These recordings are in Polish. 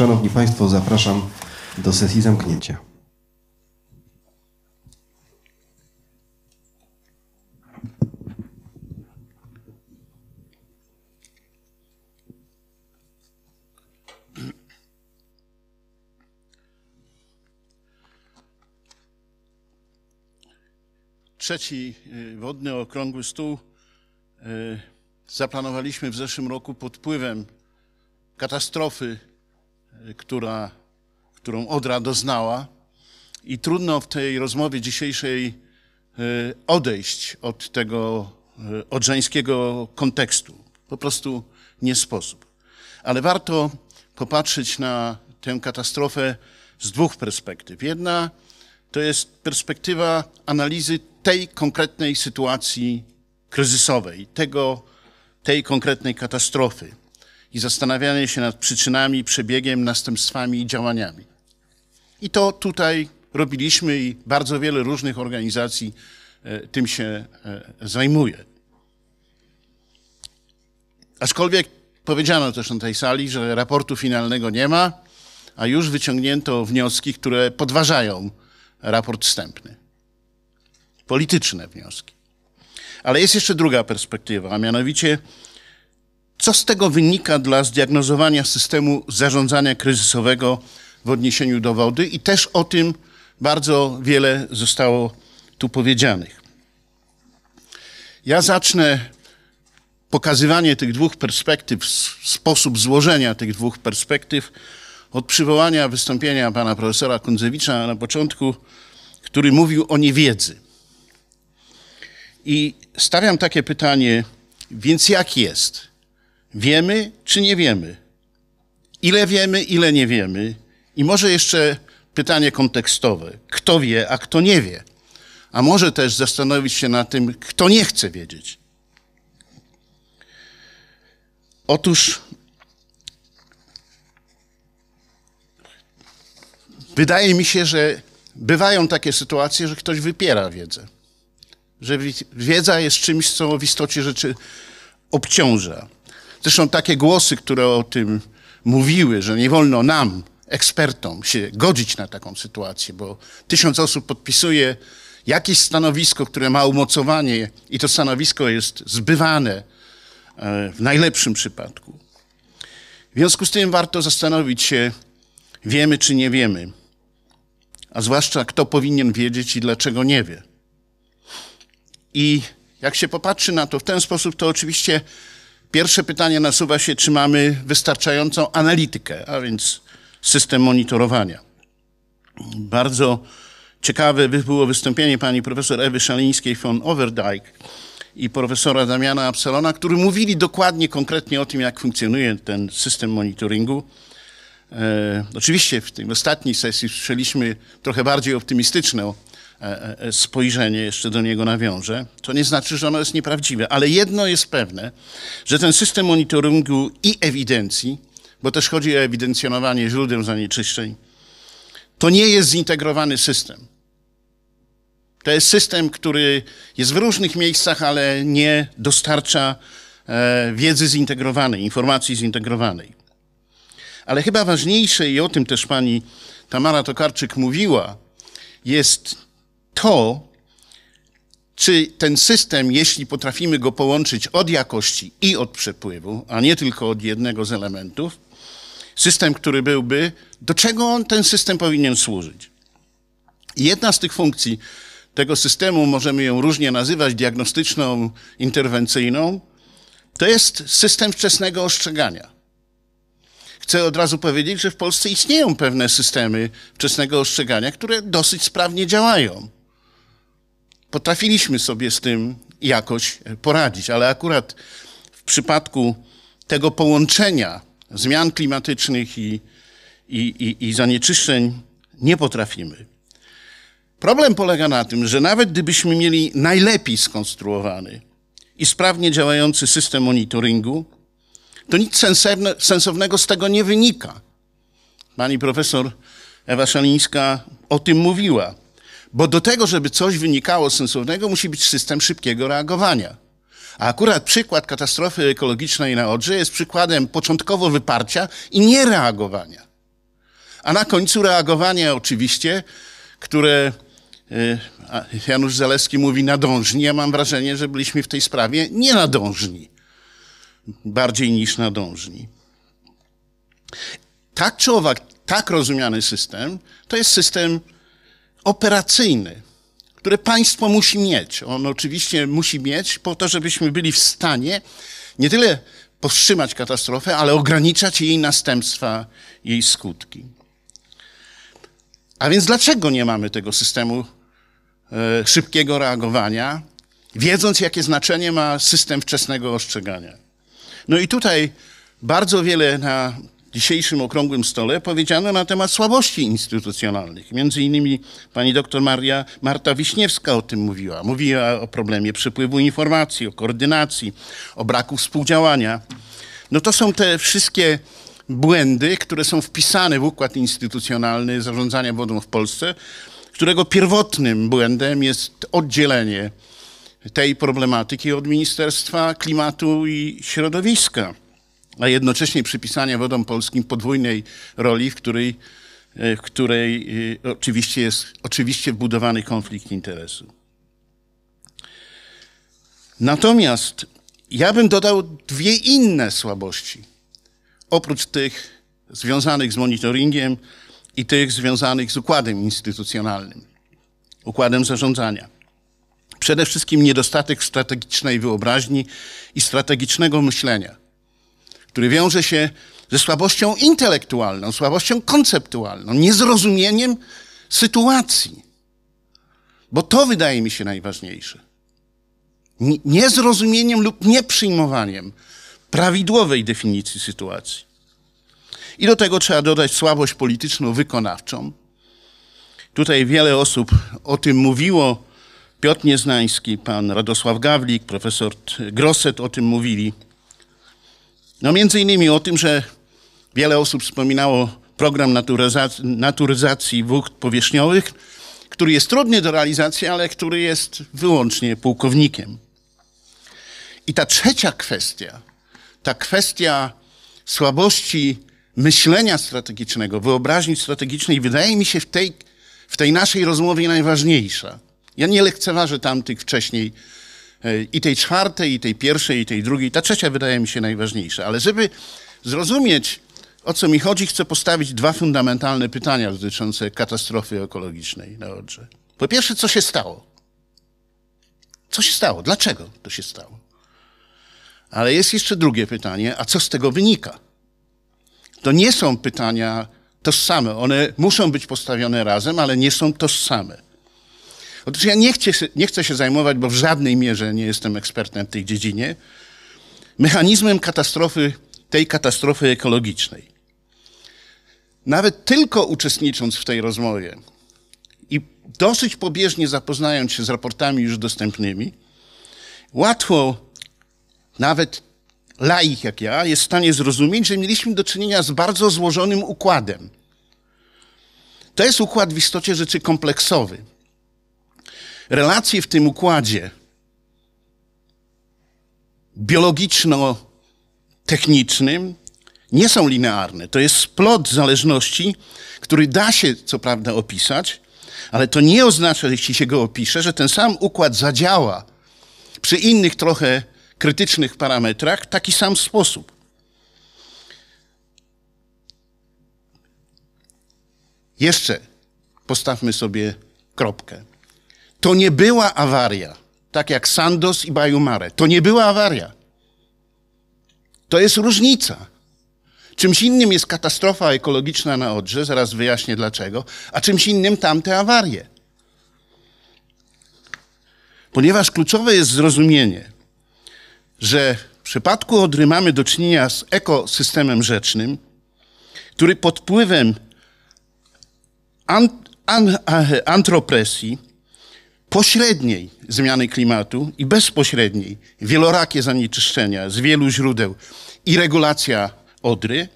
Szanowni Państwo, zapraszam do sesji zamknięcia. Trzeci y, wodny okrągły stół y, zaplanowaliśmy w zeszłym roku pod wpływem katastrofy Y, która, którą Odra doznała. I trudno w tej rozmowie dzisiejszej y, odejść od tego y, odrzeńskiego kontekstu. Po prostu nie sposób. Ale warto popatrzeć na tę katastrofę z dwóch perspektyw. Jedna to jest perspektywa analizy tej konkretnej sytuacji kryzysowej, tego, tej konkretnej katastrofy i zastanawianie się nad przyczynami, przebiegiem, następstwami i działaniami. I to tutaj robiliśmy i bardzo wiele różnych organizacji e, tym się e, zajmuje. Aczkolwiek powiedziano też na tej sali, że raportu finalnego nie ma, a już wyciągnięto wnioski, które podważają raport wstępny. Polityczne wnioski. Ale jest jeszcze druga perspektywa, a mianowicie co z tego wynika dla zdiagnozowania systemu zarządzania kryzysowego w odniesieniu do wody? I też o tym bardzo wiele zostało tu powiedzianych. Ja zacznę pokazywanie tych dwóch perspektyw, sposób złożenia tych dwóch perspektyw od przywołania wystąpienia pana profesora Kundzewicza na początku, który mówił o niewiedzy. I stawiam takie pytanie, więc jak jest? Wiemy czy nie wiemy? Ile wiemy, ile nie wiemy? I może jeszcze pytanie kontekstowe: kto wie, a kto nie wie? A może też zastanowić się na tym, kto nie chce wiedzieć. Otóż wydaje mi się, że bywają takie sytuacje, że ktoś wypiera wiedzę. Że wiedza jest czymś, co w istocie rzeczy obciąża. Zresztą takie głosy, które o tym mówiły, że nie wolno nam, ekspertom, się godzić na taką sytuację, bo tysiąc osób podpisuje jakieś stanowisko, które ma umocowanie i to stanowisko jest zbywane e, w najlepszym przypadku. W związku z tym warto zastanowić się, wiemy czy nie wiemy, a zwłaszcza kto powinien wiedzieć i dlaczego nie wie. I jak się popatrzy na to w ten sposób, to oczywiście Pierwsze pytanie nasuwa się, czy mamy wystarczającą analitykę, a więc system monitorowania. Bardzo ciekawe było wystąpienie pani profesor Ewy Szalińskiej von Overdijk i profesora Damiana Absalona, którzy mówili dokładnie, konkretnie o tym, jak funkcjonuje ten system monitoringu. E, oczywiście w tej ostatniej sesji słyszeliśmy trochę bardziej optymistyczne E, e, spojrzenie, jeszcze do niego nawiążę, to nie znaczy, że ono jest nieprawdziwe, ale jedno jest pewne, że ten system monitoringu i ewidencji, bo też chodzi o ewidencjonowanie źródeł zanieczyszczeń, to nie jest zintegrowany system. To jest system, który jest w różnych miejscach, ale nie dostarcza e, wiedzy zintegrowanej, informacji zintegrowanej. Ale chyba ważniejsze, i o tym też pani Tamara Tokarczyk mówiła, jest to, czy ten system, jeśli potrafimy go połączyć od jakości i od przepływu, a nie tylko od jednego z elementów, system, który byłby, do czego on ten system powinien służyć? Jedna z tych funkcji tego systemu, możemy ją różnie nazywać diagnostyczną, interwencyjną, to jest system wczesnego ostrzegania. Chcę od razu powiedzieć, że w Polsce istnieją pewne systemy wczesnego ostrzegania, które dosyć sprawnie działają potrafiliśmy sobie z tym jakoś e, poradzić, ale akurat w przypadku tego połączenia zmian klimatycznych i, i, i, i zanieczyszczeń nie potrafimy. Problem polega na tym, że nawet gdybyśmy mieli najlepiej skonstruowany i sprawnie działający system monitoringu, to nic sensowne, sensownego z tego nie wynika. Pani profesor Ewa Szalińska o tym mówiła. Bo do tego, żeby coś wynikało sensownego, musi być system szybkiego reagowania. A akurat przykład katastrofy ekologicznej na Odrze jest przykładem początkowo wyparcia i niereagowania. A na końcu reagowanie oczywiście, które e, Janusz Zalewski mówi nadążni. Ja mam wrażenie, że byliśmy w tej sprawie nie Bardziej niż nadążni. Tak czy owak, tak rozumiany system to jest system operacyjny, które państwo musi mieć. On oczywiście musi mieć po to, żebyśmy byli w stanie nie tyle powstrzymać katastrofę, ale ograniczać jej następstwa, jej skutki. A więc dlaczego nie mamy tego systemu e, szybkiego reagowania, wiedząc, jakie znaczenie ma system wczesnego ostrzegania? No i tutaj bardzo wiele na dzisiejszym okrągłym stole powiedziano na temat słabości instytucjonalnych. Między innymi pani doktor Maria Marta Wiśniewska o tym mówiła. Mówiła o problemie przepływu informacji, o koordynacji, o braku współdziałania. No to są te wszystkie błędy, które są wpisane w układ instytucjonalny zarządzania wodą w Polsce, którego pierwotnym błędem jest oddzielenie tej problematyki od Ministerstwa Klimatu i Środowiska a jednocześnie przypisania wodom polskim podwójnej roli, w której, e, w której e, oczywiście jest oczywiście wbudowany konflikt interesu. Natomiast ja bym dodał dwie inne słabości, oprócz tych związanych z monitoringiem i tych związanych z układem instytucjonalnym, układem zarządzania. Przede wszystkim niedostatek strategicznej wyobraźni i strategicznego myślenia który wiąże się ze słabością intelektualną, słabością konceptualną, niezrozumieniem sytuacji. Bo to wydaje mi się najważniejsze. Niezrozumieniem lub nieprzyjmowaniem prawidłowej definicji sytuacji. I do tego trzeba dodać słabość polityczno-wykonawczą. Tutaj wiele osób o tym mówiło. Piotr Nieznański, pan Radosław Gawlik, profesor Grosset o tym mówili. No między innymi o tym, że wiele osób wspominało program naturyzacji, wód powierzchniowych, który jest trudny do realizacji, ale który jest wyłącznie pułkownikiem. I ta trzecia kwestia, ta kwestia słabości myślenia strategicznego, wyobraźni strategicznej, wydaje mi się w tej, w tej naszej rozmowie najważniejsza. Ja nie lekceważę tamtych wcześniej i tej czwartej, i tej pierwszej, i tej drugiej. Ta trzecia wydaje mi się najważniejsza. Ale żeby zrozumieć, o co mi chodzi, chcę postawić dwa fundamentalne pytania dotyczące katastrofy ekologicznej na Odrze. Po pierwsze, co się stało? Co się stało? Dlaczego to się stało? Ale jest jeszcze drugie pytanie, a co z tego wynika? To nie są pytania tożsame. One muszą być postawione razem, ale nie są tożsame. Otóż ja nie chcę, nie chcę się zajmować, bo w żadnej mierze nie jestem ekspertem w tej dziedzinie, mechanizmem katastrofy, tej katastrofy ekologicznej. Nawet tylko uczestnicząc w tej rozmowie i dosyć pobieżnie zapoznając się z raportami już dostępnymi, łatwo nawet laik jak ja jest w stanie zrozumieć, że mieliśmy do czynienia z bardzo złożonym układem. To jest układ w istocie rzeczy kompleksowy relacje w tym układzie biologiczno-technicznym nie są linearne. To jest splot zależności, który da się co prawda opisać, ale to nie oznacza, że jeśli się go opisze, że ten sam układ zadziała przy innych trochę krytycznych parametrach w taki sam sposób. Jeszcze postawmy sobie kropkę. To nie była awaria, tak jak Sandos i Bajumare. To nie była awaria. To jest różnica. Czymś innym jest katastrofa ekologiczna na Odrze, zaraz wyjaśnię dlaczego, a czymś innym tamte awarie. Ponieważ kluczowe jest zrozumienie, że w przypadku Odry mamy do czynienia z ekosystemem rzecznym, który pod wpływem ant, an, antropresji, pośredniej zmiany klimatu i bezpośredniej, wielorakie zanieczyszczenia z wielu źródeł i regulacja Odry,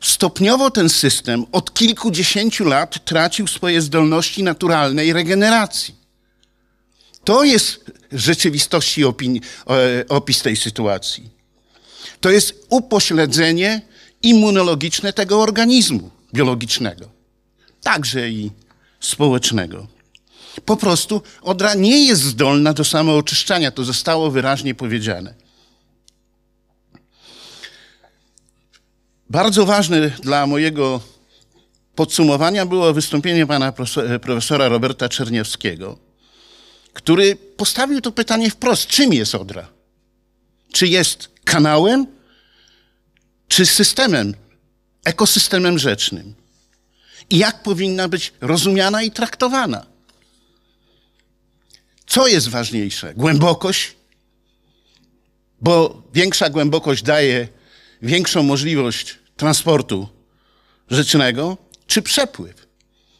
stopniowo ten system od kilkudziesięciu lat tracił swoje zdolności naturalnej regeneracji. To jest rzeczywistości opini- e, opis tej sytuacji. To jest upośledzenie immunologiczne tego organizmu biologicznego, także i społecznego po prostu odra nie jest zdolna do samooczyszczania. To zostało wyraźnie powiedziane. Bardzo ważne dla mojego podsumowania było wystąpienie pana profesora Roberta Czerniewskiego, który postawił to pytanie wprost: czym jest odra? Czy jest kanałem, czy systemem, ekosystemem rzecznym? I jak powinna być rozumiana i traktowana? Co jest ważniejsze? Głębokość? Bo większa głębokość daje większą możliwość transportu rzecznego, czy przepływ?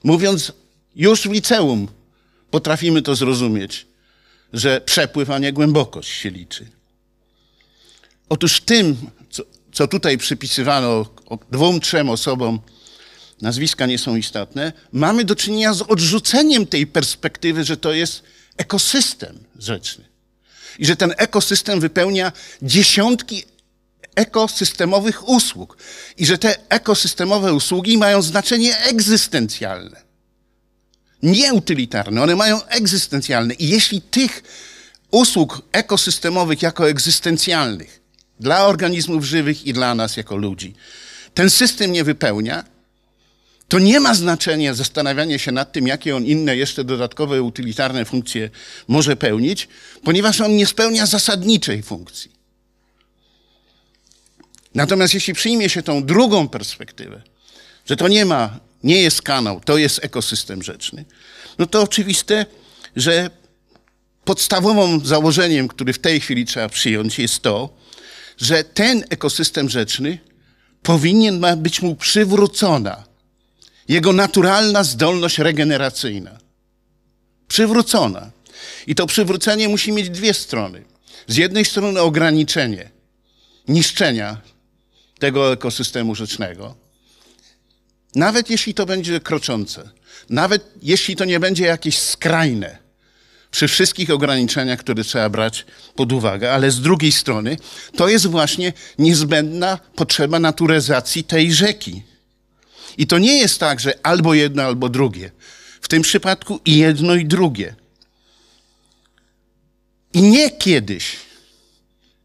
Mówiąc już w liceum, potrafimy to zrozumieć, że przepływ, a nie głębokość się liczy. Otóż tym, co, co tutaj przypisywano dwóm, trzem osobom, nazwiska nie są istotne, mamy do czynienia z odrzuceniem tej perspektywy, że to jest ekosystem rzeczny. I że ten ekosystem wypełnia dziesiątki ekosystemowych usług. I że te ekosystemowe usługi mają znaczenie egzystencjalne. Nie utylitarne, one mają egzystencjalne. I jeśli tych usług ekosystemowych jako egzystencjalnych dla organizmów żywych i dla nas jako ludzi ten system nie wypełnia, to nie ma znaczenia zastanawianie się nad tym, jakie on inne jeszcze dodatkowe utylitarne funkcje może pełnić, ponieważ on nie spełnia zasadniczej funkcji. Natomiast jeśli przyjmie się tą drugą perspektywę, że to nie ma, nie jest kanał, to jest ekosystem rzeczny, no to oczywiste, że podstawowym założeniem, który w tej chwili trzeba przyjąć, jest to, że ten ekosystem rzeczny powinien być mu przywrócona jego naturalna zdolność regeneracyjna. Przywrócona. I to przywrócenie musi mieć dwie strony. Z jednej strony ograniczenie niszczenia tego ekosystemu rzecznego, nawet jeśli to będzie kroczące, nawet jeśli to nie będzie jakieś skrajne, przy wszystkich ograniczeniach, które trzeba brać pod uwagę, ale z drugiej strony to jest właśnie niezbędna potrzeba naturyzacji tej rzeki, i to nie jest tak, że albo jedno, albo drugie. W tym przypadku i jedno, i drugie. I nie kiedyś,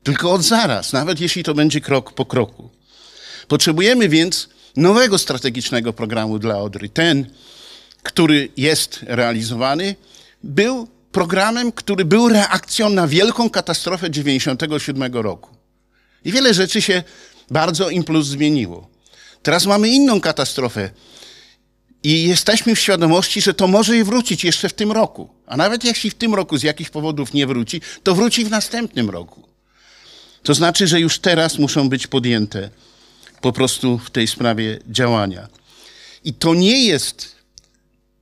tylko od zaraz, nawet jeśli to będzie krok po kroku. Potrzebujemy więc nowego strategicznego programu dla Odry. Ten, który jest realizowany, był programem, który był reakcją na wielką katastrofę 1997 roku. I wiele rzeczy się bardzo impuls zmieniło. Teraz mamy inną katastrofę. I jesteśmy w świadomości, że to może i wrócić jeszcze w tym roku. A nawet jeśli w tym roku z jakichś powodów nie wróci, to wróci w następnym roku. To znaczy, że już teraz muszą być podjęte po prostu w tej sprawie działania. I to nie jest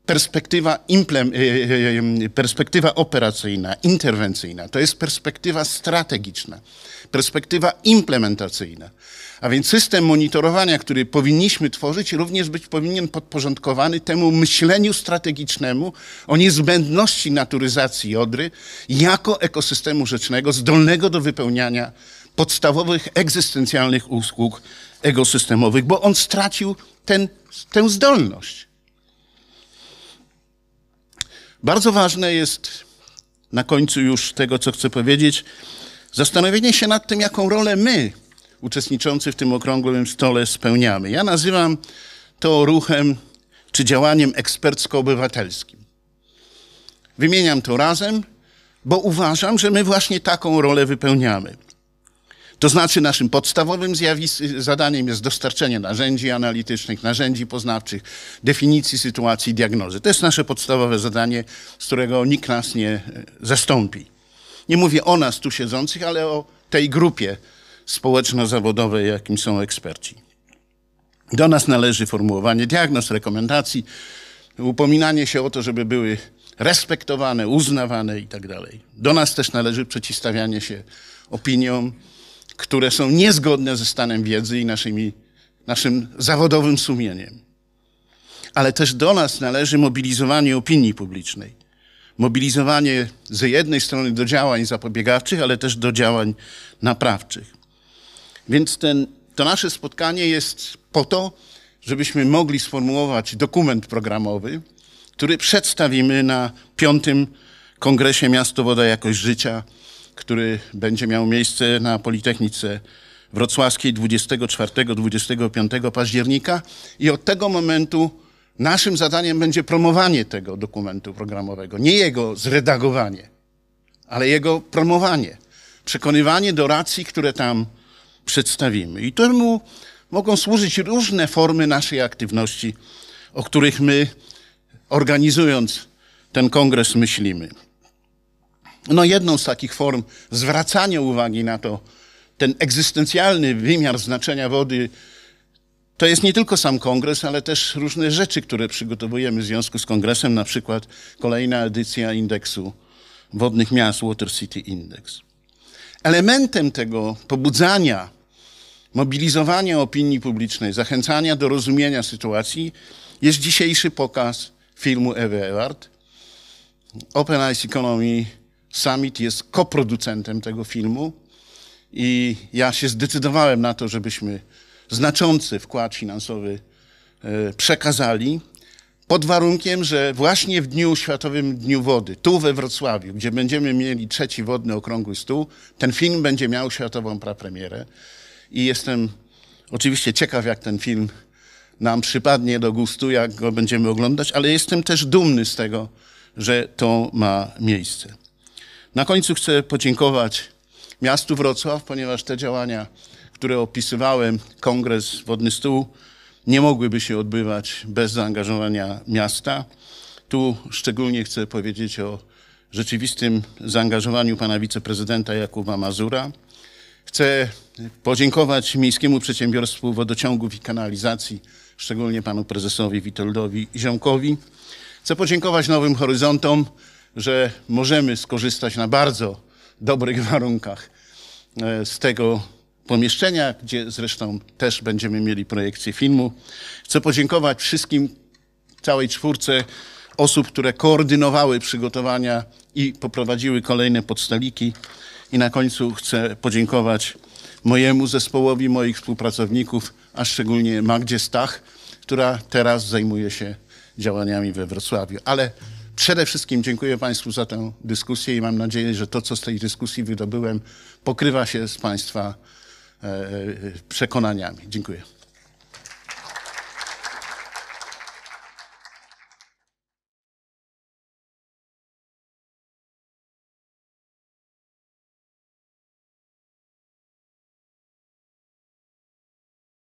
perspektywa, e, e, e, perspektywa operacyjna, interwencyjna, to jest perspektywa strategiczna, perspektywa implementacyjna. A więc system monitorowania, który powinniśmy tworzyć, również być powinien podporządkowany temu myśleniu strategicznemu o niezbędności naturyzacji Odry jako ekosystemu rzecznego zdolnego do wypełniania podstawowych, egzystencjalnych usług ekosystemowych, bo on stracił ten, tę zdolność. Bardzo ważne jest na końcu już tego, co chcę powiedzieć, zastanowienie się nad tym, jaką rolę my, uczestniczący w tym okrągłym stole, spełniamy. Ja nazywam to ruchem czy działaniem ekspercko-obywatelskim. Wymieniam to razem, bo uważam, że my właśnie taką rolę wypełniamy. To znaczy naszym podstawowym zadaniem jest dostarczenie narzędzi analitycznych, narzędzi poznawczych, definicji sytuacji, diagnozy. To jest nasze podstawowe zadanie, z którego nikt nas nie e, zastąpi. Nie mówię o nas tu siedzących, ale o tej grupie społeczno-zawodowej, jakim są eksperci. Do nas należy formułowanie diagnoz, rekomendacji, upominanie się o to, żeby były respektowane, uznawane itd. Tak Do nas też należy przeciwstawianie się opiniom, które są niezgodne ze stanem wiedzy i naszymi, naszym zawodowym sumieniem. Ale też do nas należy mobilizowanie opinii publicznej. Mobilizowanie ze jednej strony do działań zapobiegawczych, ale też do działań naprawczych. Więc ten, to nasze spotkanie jest po to, żebyśmy mogli sformułować dokument programowy, który przedstawimy na piątym Kongresie Miasto Woda Jakość Życia który będzie miał miejsce na Politechnice Wrocławskiej 24-25 października i od tego momentu naszym zadaniem będzie promowanie tego dokumentu programowego. Nie jego zredagowanie, ale jego promowanie. Przekonywanie do racji, które tam przedstawimy. I temu mogą służyć różne formy naszej aktywności, o których my, organizując ten kongres, myślimy. No jedną z takich form zwracania uwagi na to, ten egzystencjalny wymiar znaczenia wody, to jest nie tylko sam kongres, ale też różne rzeczy, które przygotowujemy w związku z kongresem, na przykład kolejna edycja indeksu wodnych miast, Water City Index. Elementem tego pobudzania, mobilizowania opinii publicznej, zachęcania do rozumienia sytuacji jest dzisiejszy pokaz filmu Ewy Ewart, Open Eyes Economy Summit jest koproducentem tego filmu i ja się zdecydowałem na to, żebyśmy znaczący wkład finansowy e, przekazali pod warunkiem, że właśnie w dniu Światowym Dniu Wody, tu we Wrocławiu, gdzie będziemy mieli trzeci wodny okrągły stół, ten film będzie miał światową prapremierę. I jestem oczywiście ciekaw, jak ten film nam przypadnie do gustu, jak go będziemy oglądać, ale jestem też dumny z tego, że to ma miejsce. Na końcu chcę podziękować miastu Wrocław, ponieważ te działania, które opisywałem, kongres Wodny Stół, nie mogłyby się odbywać bez zaangażowania miasta. Tu szczególnie chcę powiedzieć o rzeczywistym zaangażowaniu pana wiceprezydenta Jakuba Mazura. Chcę podziękować Miejskiemu Przedsiębiorstwu Wodociągów i Kanalizacji, szczególnie panu prezesowi Witoldowi Ziomkowi. Chcę podziękować Nowym Horyzontom, że możemy skorzystać na bardzo dobrych warunkach e, z tego pomieszczenia, gdzie zresztą też będziemy mieli projekcję filmu. Chcę podziękować wszystkim, całej czwórce osób, które koordynowały przygotowania i poprowadziły kolejne podstaliki. I na końcu chcę podziękować mojemu zespołowi, moich współpracowników, a szczególnie Magdzie Stach, która teraz zajmuje się działaniami we Wrocławiu. Ale Przede wszystkim dziękuję Państwu za tę dyskusję i mam nadzieję, że to, co z tej dyskusji wydobyłem, pokrywa się z Państwa e, e, e, przekonaniami. Dziękuję.